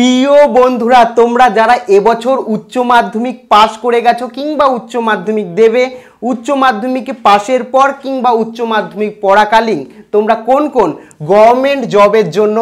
প্রিয় বন্ধুরা তোমরা যারা এবছর উচ্চ মাধ্যমিক পাশ করে গেছো কিংবা উচ্চ মাধ্যমিক দেবে উচ্চ মাধ্যমিকে পাশের পর কিংবা উচ্চ মাধ্যমিক পড়াকালীন তোমরা কোন কোন গভর্নমেন্ট জবের জন্য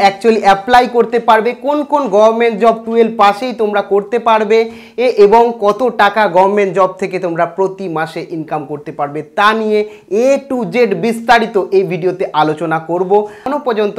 অ্যাকচুয়ালি অ্যাপ্লাই করতে পারবে কোন কোন গভর্নমেন্ট জব টুয়েলভ পাশেই তোমরা করতে পারবে এ এবং কত টাকা গভর্নমেন্ট জব থেকে তোমরা প্রতি মাসে ইনকাম করতে পারবে তা নিয়ে এ টু জেড বিস্তারিত এই ভিডিওতে আলোচনা করব এখনও পর্যন্ত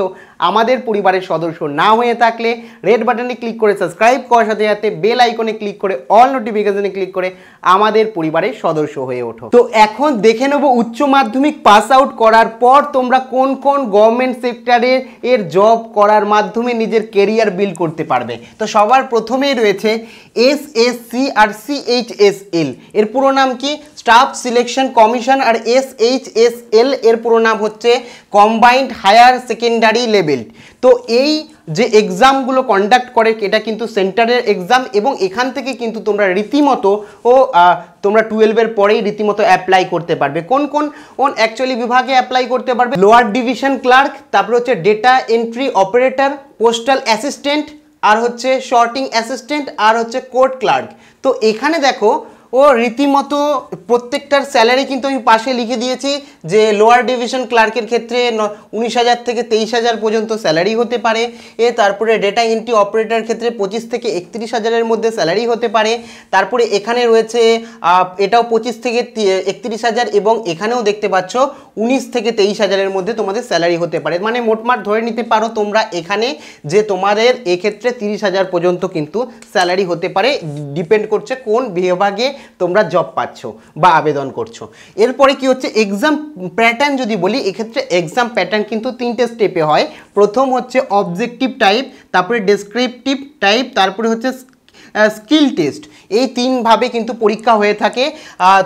আমাদের পরিবারের সদস্য না হয়ে থাকলে রেড বাটনে ক্লিক করে সাবস্ক্রাইব করার সাথে সাথে বেল আইকনে ক্লিক করে অল নোটিফিকেশনে ক্লিক করে আমাদের পরিবারের সদস্য বয়স হয়ে ওঠো তো এখন দেখে নেবো উচ্চ মাধ্যমিক পাস আউট করার পর তোমরা কোন কোন গভর্নমেন্ট সেক্টরে এর জব করার মাধ্যমে নিজের কেরিয়ার বিল্ড করতে পারবে তো সবার প্রথমেই রয়েছে এস এস সি আর সি এইচ এস এল এর পুরো নাম কি স্টাফ সিলেকশন কমিশন আর এস এইচ এস এল এর পুরো নাম হচ্ছে কম্বাইন্ড হায়ার সেকেন্ডারি লেভেল তো এই যে এক্সামগুলো কন্ডাক্ট করে এটা কিন্তু সেন্টারের এক্সাম এবং এখান থেকে কিন্তু তোমরা রীতিমতো ও তোমরা টুয়েলভের পরেই রীতিমতো অ্যাপ্লাই করতে পারবে কোন কোন অ্যাকচুয়ালি বিভাগে অ্যাপ্লাই করতে পারবে লোয়ার ডিভিশন ক্লার্ক তারপর হচ্ছে data entry operator postal assistant আর হচ্ছে শর্টিং অ্যাসিস্ট্যান্ট আর হচ্ছে কোর্ট ক্লার্ক তো এখানে দেখো ও রীতিমতো প্রত্যেকটার স্যালারি কিন্তু আমি পাশে লিখে দিয়েছি যে লোয়ার ডিভিশন ক্লার্কের ক্ষেত্রে উনিশ হাজার থেকে তেইশ হাজার পর্যন্ত স্যালারি হতে পারে এ তারপরে ডেটা এন্ট্রি অপারেটার ক্ষেত্রে পঁচিশ থেকে একত্রিশ হাজারের মধ্যে স্যালারি হতে পারে তারপরে এখানে রয়েছে এটাও পঁচিশ থেকে একত্রিশ হাজার এবং এখানেও দেখতে পাচ্ছ উনিশ থেকে তেইশ হাজারের মধ্যে তোমাদের স্যালারি হতে পারে মানে মোটমাট ধরে নিতে পারো তোমরা এখানে যে তোমাদের এক্ষেত্রে তিরিশ হাজার পর্যন্ত কিন্তু স্যালারি হতে পারে ডিপেন্ড করছে কোন বিভাগে তোমরা জব পাচ্ছ বা আবেদন করছো এরপরে কি হচ্ছে এক্সাম প্যাটার্ন যদি বলি এক্ষেত্রে এক্সাম প্যাটার্ন কিন্তু তিনটে স্টেপে হয় প্রথম হচ্ছে অবজেক্টিভ টাইপ তারপরে ডেসক্রিপটিভ টাইপ তারপরে হচ্ছে স্কিল টেস্ট এই তিনভাবে কিন্তু পরীক্ষা হয়ে থাকে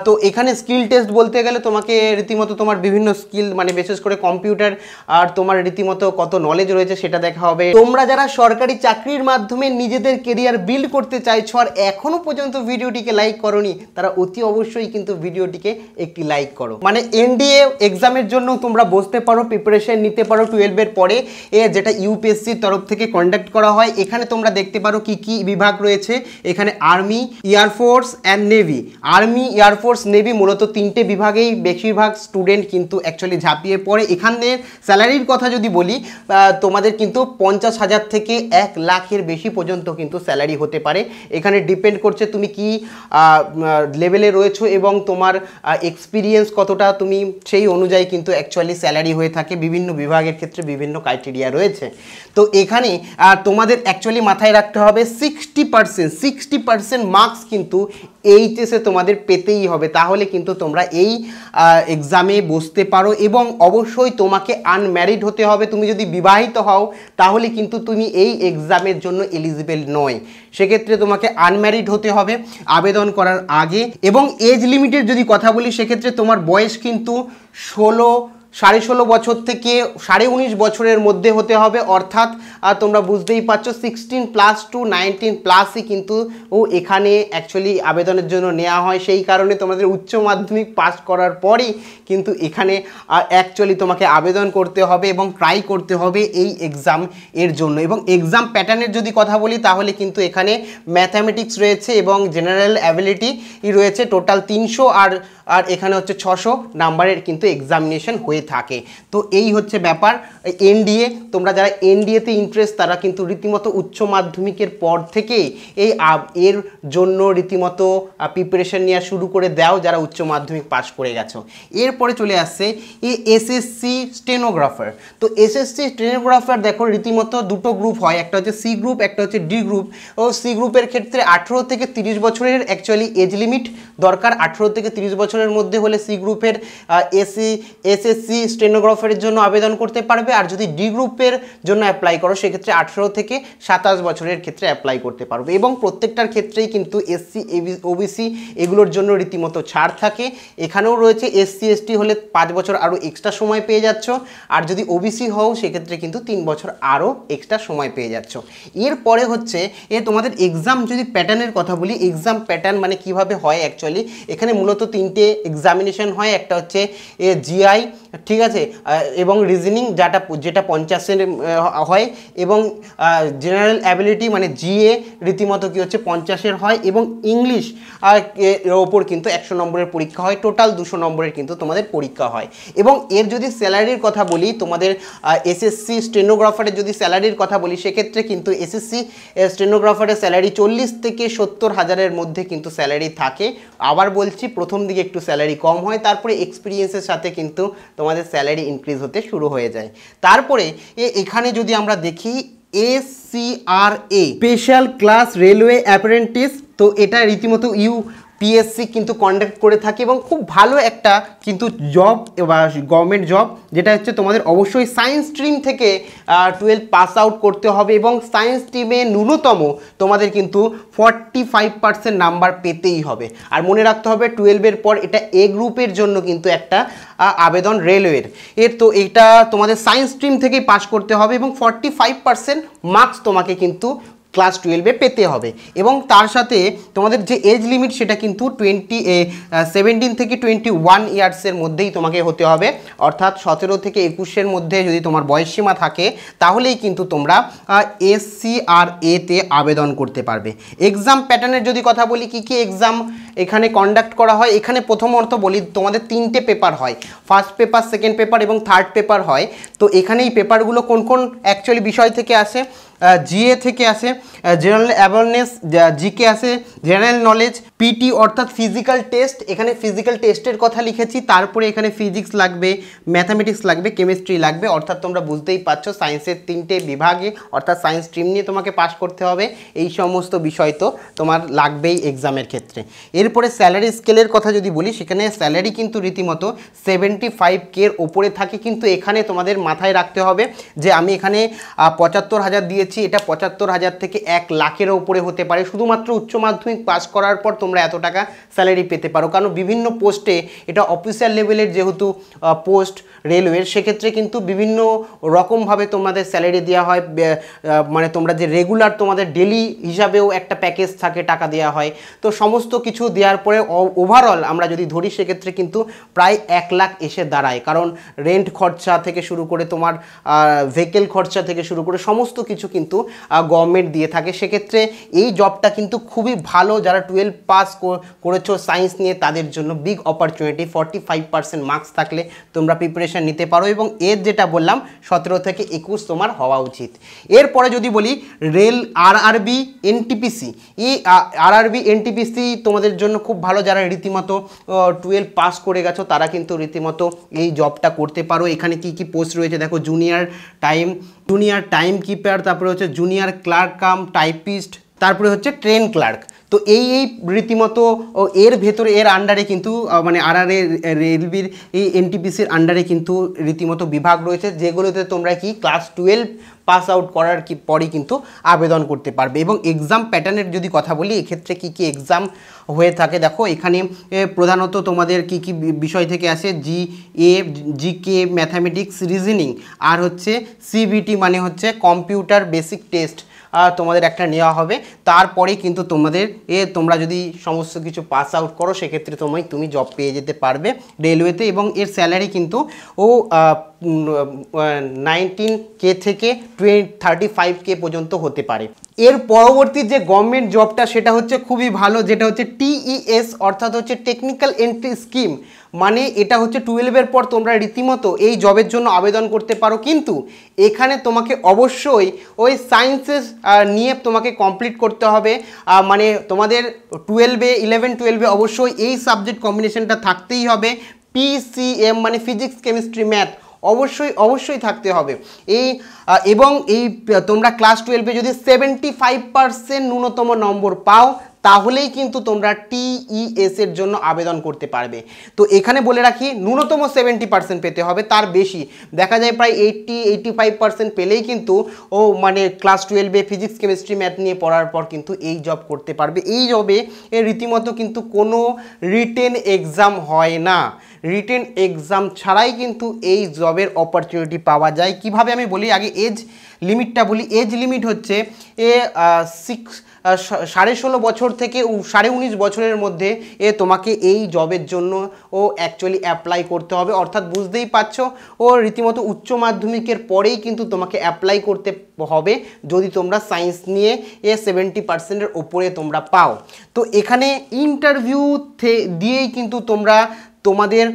তো এখানে স্কিল টেস্ট বলতে গেলে তোমাকে রীতিমতো তোমার বিভিন্ন স্কিল মানে বিশেষ করে কম্পিউটার আর তোমার রীতিমতো কত নলেজ রয়েছে সেটা দেখা হবে তোমরা যারা সরকারি চাকরির মাধ্যমে নিজেদের কেরিয়ার বিল্ড করতে চাইছো আর এখনও পর্যন্ত ভিডিওটিকে লাইক করনি তারা অতি অবশ্যই কিন্তু ভিডিওটিকে একটি লাইক করো মানে এনডিএ এক্সামের জন্য তোমরা বসতে পারো প্রিপারেশন নিতে পারো টুয়েলভের পরে এ যেটা ইউপিএসসির তরফ থেকে কন্ডাক্ট করা হয় এখানে তোমরা দেখতে পারো কি কি বিভাগ রয়েছে এখানে army air force and navy army air force navy মূলত তিনটে বিভাগেই বেশিরভাগ স্টুডেন্ট কিন্তু অ্যাকচুয়ালি ঝাঁপিয়ে পড়ে এখানের স্যালারির কথা যদি বলি তোমাদের কিন্তু পঞ্চাশ হাজার থেকে এক লাখের বেশি পর্যন্ত কিন্তু স্যালারি হতে পারে এখানে ডিপেন্ড করছে তুমি কি লেভেলে রয়েছো এবং তোমার এক্সপিরিয়েন্স কতটা তুমি সেই অনুযায়ী কিন্তু অ্যাকচুয়ালি স্যালারি হয়ে থাকে বিভিন্ন বিভাগের ক্ষেত্রে বিভিন্ন ক্রাইটেরিয়া রয়েছে তো এখানে তোমাদের অ্যাকচুয়ালি মাথায় রাখতে হবে sixty percent sixty percent marks কিন্তু এইচএসে তোমাদের পেতেই হবে তাহলে কিন্তু তোমরা এই এক্সামে বসতে পারো এবং অবশ্যই তোমাকে আনম্যারিড হতে হবে তুমি যদি বিবাহিত হও তাহলে কিন্তু তুমি এই এক্সামের জন্য এলিজিবেল নয় সেক্ষেত্রে তোমাকে আনম্যারিড হতে হবে আবেদন করার আগে এবং এজ লিমিটের যদি কথা বলি সেক্ষেত্রে তোমার বয়স কিন্তু ষোলো সাড়ে ষোলো বছর থেকে সাড়ে উনিশ বছরের মধ্যে হতে হবে অর্থাৎ তোমরা বুঝতেই পারছো সিক্সটিন প্লাস টু নাইনটিন প্লাসই কিন্তু ও এখানে অ্যাকচুয়ালি আবেদনের জন্য নেওয়া হয় সেই কারণে তোমাদের উচ্চ মাধ্যমিক পাস করার পরেই কিন্তু এখানে অ্যাকচুয়ালি তোমাকে আবেদন করতে হবে এবং ট্রাই করতে হবে এই এক্সাম এর জন্য এবং এক্সাম প্যাটার্নের যদি কথা বলি তাহলে কিন্তু এখানে ম্যাথামেটিক্স রয়েছে এবং জেনারেল অ্যাবিলিটি রয়েছে টোটাল তিনশো আর আর এখানে হচ্ছে ছশো নাম্বারের কিন্তু এক্সামিনেশন হয়ে থাকে তো এই হচ্ছে ব্যাপার এনডিএ তোমরা যারা এনডিএতে ইন্টারেস্ট তারা কিন্তু রীতিমতো উচ্চ মাধ্যমিকের পর থেকে এই এর জন্য রীতিমতো প্রিপারেশন নেওয়া শুরু করে দাও যারা উচ্চ মাধ্যমিক পাশ করে গেছো এরপরে চলে আসছে এ এসএসসি স্টেনোগ্রাফার তো এসএসসি স্টেনোগ্রাফার দেখো রীতিমতো দুটো গ্রুপ হয় একটা হচ্ছে সি গ্রুপ একটা হচ্ছে ডি গ্রুপ ও সি গ্রুপের ক্ষেত্রে আঠেরো থেকে তিরিশ বছরের অ্যাকচুয়ালি এজ লিমিট দরকার আঠেরো থেকে তিরিশ বছরের মধ্যে হলে সি গ্রুপের এসি এসএসসি এসএসসি স্টেনোগ্রাফের জন্য আবেদন করতে পারবে আর যদি ডি গ্রুপের জন্য অ্যাপ্লাই করো সেক্ষেত্রে আঠেরো থেকে সাতাশ বছরের ক্ষেত্রে অ্যাপ্লাই করতে পারবে এবং প্রত্যেকটার ক্ষেত্রেই কিন্তু এসসি ওবিসি এগুলোর জন্য রীতিমতো ছাড় থাকে এখানেও রয়েছে এসসি এসটি হলে পাঁচ বছর আরও এক্সট্রা সময় পেয়ে যাচ্ছ আর যদি ওবিসি হও সেক্ষেত্রে কিন্তু তিন বছর আরও এক্সট্রা সময় পেয়ে যাচ্ছ এরপরে হচ্ছে এ তোমাদের এক্সাম যদি প্যাটার্নের কথা বলি এক্সাম প্যাটার্ন মানে কিভাবে হয় অ্যাকচুয়ালি এখানে মূলত তিনটে এক্সামিনেশন হয় একটা হচ্ছে এ জিআই ঠিক আছে এবং রিজনিং যাটা যেটা পঞ্চাশের হয় এবং জেনারেল অ্যাবিলিটি মানে জিএ রীতিমতো কী হচ্ছে পঞ্চাশের হয় এবং ইংলিশ এর ওপর কিন্তু একশো নম্বরের পরীক্ষা হয় টোটাল দুশো নম্বরের কিন্তু তোমাদের পরীক্ষা হয় এবং এর যদি স্যালারির কথা বলি তোমাদের এসএসসি স্টেনোগ্রাফারের যদি স্যালারির কথা বলি সেক্ষেত্রে কিন্তু এসএসসি স্টেনোগ্রাফারের স্যালারি চল্লিশ থেকে সত্তর হাজারের মধ্যে কিন্তু স্যালারি থাকে আবার বলছি প্রথম দিকে একটু স্যালারি কম হয় তারপরে এক্সপিরিয়েন্সের সাথে কিন্তু তোমার আমাদের স্যালারি ইনক্রিজ হতে শুরু হয়ে যায় তারপরে এখানে যদি আমরা দেখি এ স্পেশাল ক্লাস রেলওয়ে অ্যাপারেন্টিস তো এটা রীতিমতো ইউ পিএসসি কিন্তু কন্ডাক্ট করে থাকে এবং খুব ভালো একটা কিন্তু জব বা গভর্নমেন্ট জব যেটা হচ্ছে তোমাদের অবশ্যই সায়েন্স স্ট্রিম থেকে টুয়েলভ পাস আউট করতে হবে এবং সায়েন্স স্ট্রিমে ন্যূনতম তোমাদের কিন্তু ফর্টি ফাইভ পার্সেন্ট নাম্বার পেতেই হবে আর মনে রাখতে হবে টুয়েলভের পর এটা এ গ্রুপের জন্য কিন্তু একটা আবেদন রেলওয়ের এর তো এটা তোমাদের সায়েন্স স্ট্রিম থেকেই পাস করতে হবে এবং ফর্টি ফাইভ পার্সেন্ট মার্কস তোমাকে কিন্তু ক্লাস টুয়েলভে পেতে হবে এবং তার সাথে তোমাদের যে এজ লিমিট সেটা কিন্তু টোয়েন্টি সেভেন্টিন থেকে টোয়েন্টি ওয়ান ইয়ার্সের মধ্যেই তোমাকে হতে হবে অর্থাৎ সতেরো থেকে একুশের মধ্যে যদি তোমার বয়সসীমা থাকে তাহলেই কিন্তু তোমরা এসসিআরএতে আবেদন করতে পারবে এক্সাম প্যাটার্নের যদি কথা বলি কি কি এক্সাম এখানে কন্ডাক্ট করা হয় এখানে প্রথম অর্থ বলি তোমাদের তিনটে পেপার হয় ফার্স্ট পেপার সেকেন্ড পেপার এবং থার্ড পেপার হয় তো এখানে এই পেপারগুলো কোন কোন অ্যাকচুয়ালি বিষয় থেকে আসে জিএ থেকে আসে জেনারেল অ্যাওয়ারনেস জিকে আসে জেনারেল নলেজ পিটি অর্থাৎ ফিজিক্যাল টেস্ট এখানে ফিজিক্যাল টেস্টের কথা লিখেছি তারপরে এখানে ফিজিক্স লাগবে ম্যাথামেটিক্স লাগবে কেমিস্ট্রি লাগবে অর্থাৎ তোমরা বুঝতেই পারছো সায়েন্সের তিনটে বিভাগে অর্থাৎ সায়েন্স স্ট্রিম নিয়ে তোমাকে পাশ করতে হবে এই সমস্ত বিষয় তো তোমার লাগবেই এক্সামের ক্ষেত্রে এরপরে স্যালারি স্কেলের কথা যদি বলি সেখানে স্যালারি কিন্তু রীতিমতো সেভেন্টি ফাইভ কের ওপরে থাকে কিন্তু এখানে তোমাদের মাথায় রাখতে হবে যে আমি এখানে পঁচাত্তর হাজার দিয়ে দেখেছি এটা পঁচাত্তর হাজার থেকে এক লাখেরও উপরে হতে পারে শুধুমাত্র উচ্চ মাধ্যমিক পাস করার পর তোমরা এত টাকা স্যালারি পেতে পারো কারণ বিভিন্ন পোস্টে এটা অফিসিয়াল লেভেলের যেহেতু পোস্ট রেলওয়ের সেক্ষেত্রে কিন্তু বিভিন্ন রকমভাবে তোমাদের স্যালারি দেওয়া হয় মানে তোমরা যে রেগুলার তোমাদের ডেলি হিসাবেও একটা প্যাকেজ থাকে টাকা দেওয়া হয় তো সমস্ত কিছু দেওয়ার পরে ওভারঅল আমরা যদি ধরি সেক্ষেত্রে কিন্তু প্রায় এক লাখ এসে দাঁড়ায় কারণ রেন্ট খরচা থেকে শুরু করে তোমার ভেহিকেল খরচা থেকে শুরু করে সমস্ত কিছু কিন্তু গভর্নমেন্ট দিয়ে থাকে সেক্ষেত্রে এই জবটা কিন্তু খুবই ভালো যারা টুয়েলভ পাস করেছো সায়েন্স নিয়ে তাদের জন্য big opportunity forty five percent marks থাকলে তোমরা প্রিপারেশান নিতে পারো এবং এর যেটা বললাম সতেরো থেকে একুশ তোমার হওয়া উচিত এরপরে যদি বলি রেল আর আরবি এনটিপিসি এই আর আরবি এনটিপিসি তোমাদের জন্য খুব ভালো যারা রীতিমতো টুয়েলভ পাস করে গেছো তারা কিন্তু রীতিমতো এই জবটা করতে পারো এখানে কি কি পোস্ট রয়েছে দেখো junior time junior time keeper তারপর তারপরে হচ্ছে জুনিয়র ক্লার্ক কাম টাইপিস্ট তারপরে হচ্ছে ট্রেন ক্লার্ক তো এই এই রীতিমতো এর ভেতরে এর আন্ডারে কিন্তু মানে আর আর রেলবির এই এনটিপিসির আন্ডারে কিন্তু রীতিমতো বিভাগ রয়েছে যেগুলোতে তোমরা কি ক্লাস টুয়েলভ পাস আউট করার কি পরে কিন্তু আবেদন করতে পারবে এবং এক্সাম প্যাটার্নের যদি কথা বলি এক্ষেত্রে কি কি এক্সাম হয়ে থাকে দেখো এখানে প্রধানত তোমাদের কি কি বিষয় থেকে আসে জি এ জি কে ম্যাথামেটিক্স রিজনিং আর হচ্ছে সিবিটি মানে হচ্ছে কম্পিউটার বেসিক টেস্ট তোমাদের একটা নেওয়া হবে তারপরে কিন্তু তোমাদের এ তোমরা যদি সমস্ত কিছু পাস আউট করো সেক্ষেত্রে তোমায় তুমি জব পেয়ে যেতে পারবে রেলওয়েতে এবং এর স্যালারি কিন্তু ও নাইনটিন কে থেকে টোয়েন্টি থার্টি ফাইভ কে পর্যন্ত হতে পারে এর পরবর্তী যে গভর্নমেন্ট জবটা সেটা হচ্ছে খুবই ভালো যেটা হচ্ছে টিইএস e অর্থাৎ হচ্ছে টেকনিক্যাল এন্ট্রি স্কিম মানে এটা হচ্ছে টুয়েলভের পর তোমরা রীতিমতো এই জবের জন্য আবেদন করতে পারো কিন্তু এখানে তোমাকে অবশ্যই ওই সায়েন্সেস নিয়ে তোমাকে কমপ্লিট করতে হবে মানে তোমাদের টুয়েলভে ইলেভেন টুয়েলভে অবশ্যই এই সাবজেক্ট কম্বিনেশনটা থাকতেই হবে পিসিএম মানে ফিজিক্স কেমিস্ট্রি ম্যাথ অবশ্যই অবশ্যই থাকতে হবে এই এবং এই তোমরা ক্লাস টুয়েলভে যদি সেভেন্টি ফাইভ পারসেন্ট ন্যূনতম নম্বর পাও তাহলেই কিন্তু তোমরা টিইএস এর জন্য আবেদন করতে পারবে তো এখানে বলে রাখি ন্যূনতম সেভেন্টি পার্সেন্ট পেতে হবে তার বেশি দেখা যায় প্রায় এইটটি এইটটি ফাইভ পার্সেন্ট পেলেই কিন্তু ও মানে ক্লাস টুয়েলভে ফিজিক্স কেমিস্ট্রি ম্যাথ নিয়ে পড়ার পর কিন্তু এই জব করতে পারবে এই জবে রীতিমতো কিন্তু কোনো রিটেন এক্সাম হয় না রিটেন এক্সাম ছাড়াই কিন্তু এই জবের অপরচুনিটি পাওয়া যায় কিভাবে আমি বলি আগে এজ লিমিটটা বলি এজ লিমিট হচ্ছে এ সিক্স সাড়ে ষোলো বছর থেকে সাড়ে উনিশ বছরের মধ্যে এ তোমাকে এই জবের জন্য ও অ্যাকচুয়ালি অ্যাপ্লাই করতে হবে অর্থাৎ বুঝতেই পারছো ও রীতিমতো উচ্চ মাধ্যমিকের পরেই কিন্তু তোমাকে অ্যাপ্লাই করতে হবে যদি তোমরা সায়েন্স নিয়ে এ সেভেন্টি পার্সেন্টের ওপরে তোমরা পাও তো এখানে ইন্টারভিউ দিয়েই কিন্তু তোমরা তোমাদের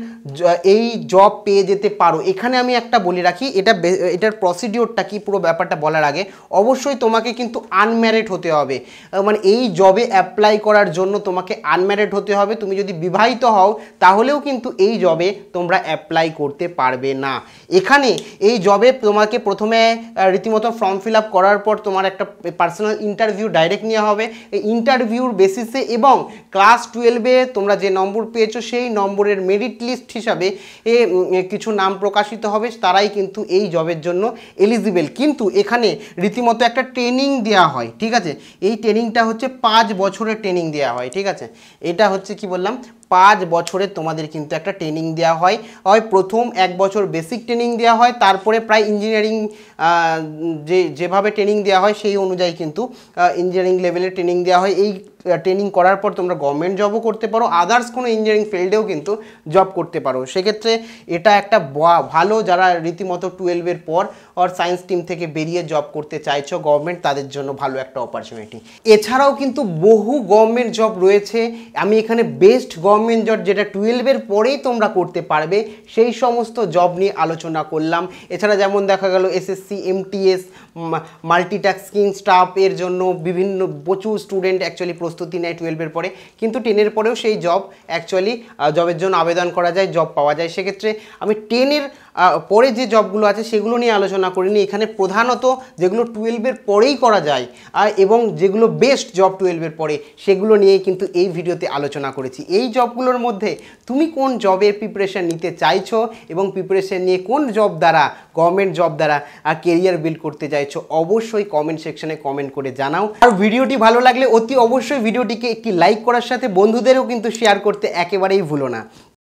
এই জব পেয়ে যেতে পারো এখানে আমি একটা বলে রাখি এটা এটার প্রসিডিওরটা কি পুরো ব্যাপারটা বলার আগে অবশ্যই তোমাকে কিন্তু আনম্যারিড হতে হবে মানে এই জবে অ্যাপ্লাই করার জন্য তোমাকে আনম্যারিড হতে হবে তুমি যদি বিবাহিত হও তাহলেও কিন্তু এই জবে তোমরা অ্যাপ্লাই করতে পারবে না এখানে এই জবে তোমাকে প্রথমে রীতিমতো ফর্ম ফিল করার পর তোমার একটা পার্সোনাল ইন্টারভিউ ডাইরেক্ট নেওয়া হবে এই ইন্টারভিউর বেসিসে এবং ক্লাস টুয়েলভে তোমরা যে নম্বর পেয়েছো সেই নম্বরের মেরিট লিস্ট হিসাবে এ কিছু নাম প্রকাশিত হবে তারাই কিন্তু এই জবের জন্য এলিজিবেল কিন্তু এখানে রীতিমতো একটা ট্রেনিং দেওয়া হয় ঠিক আছে এই ট্রেনিংটা হচ্ছে পাঁচ বছরের ট্রেনিং দেওয়া হয় ঠিক আছে এটা হচ্ছে কি বললাম পাঁচ বছরে তোমাদের কিন্তু একটা ট্রেনিং দেওয়া হয় হয় প্রথম এক বছর বেসিক ট্রেনিং দেওয়া হয় তারপরে প্রায় ইঞ্জিনিয়ারিং যে যেভাবে ট্রেনিং দেওয়া হয় সেই অনুযায়ী কিন্তু ইঞ্জিনিয়ারিং লেভেলে ট্রেনিং দেওয়া হয় এই ট্রেনিং করার পর তোমরা গভর্নমেন্ট জবও করতে পারো আদার্স কোনো ইঞ্জিনিয়ারিং ফিল্ডেও কিন্তু জব করতে পারো সেক্ষেত্রে এটা একটা ভালো যারা রীতিমতো টুয়েলভের পর অর সায়েন্স টিম থেকে বেরিয়ে জব করতে চাইছো গভর্নমেন্ট তাদের জন্য ভালো একটা অপরচুনিটি এছাড়াও কিন্তু বহু গভর্নমেন্ট জব রয়েছে আমি এখানে বেস্ট গভর্নমেন্ট গভর্নমেন্ট জব যেটা টুয়েলভের পরেই তোমরা করতে পারবে সেই সমস্ত জব নিয়ে আলোচনা করলাম এছাড়া যেমন দেখা গেল এসএসসি এমটিএস স্টাফ এর জন্য বিভিন্ন প্রচুর স্টুডেন্ট অ্যাকচুয়ালি প্রস্তুতি নেয় টুয়েলভের পরে কিন্তু টেনের পরেও সেই জব অ্যাকচুয়ালি জবের জন্য আবেদন করা যায় জব পাওয়া যায় সেক্ষেত্রে আমি টেনের পরে যে জবগুলো আছে সেগুলো নিয়ে আলোচনা করিনি এখানে প্রধানত যেগুলো টুয়েলভের পরেই করা যায় এবং যেগুলো বেস্ট জব টুয়েলভের পরে সেগুলো নিয়ে কিন্তু এই ভিডিওতে আলোচনা করেছি এই জবগুলোর মধ্যে তুমি কোন জবের প্রিপারেশান নিতে চাইছো এবং প্রিপারেশান নিয়ে কোন জব দ্বারা গভর্নমেন্ট জব দ্বারা কেরিয়ার বিল্ড করতে চাইছো অবশ্যই কমেন্ট সেকশনে কমেন্ট করে জানাও আর ভিডিওটি ভালো লাগলে অতি অবশ্যই ভিডিওটিকে একটি লাইক করার সাথে বন্ধুদেরও কিন্তু শেয়ার করতে একেবারেই ভুলো না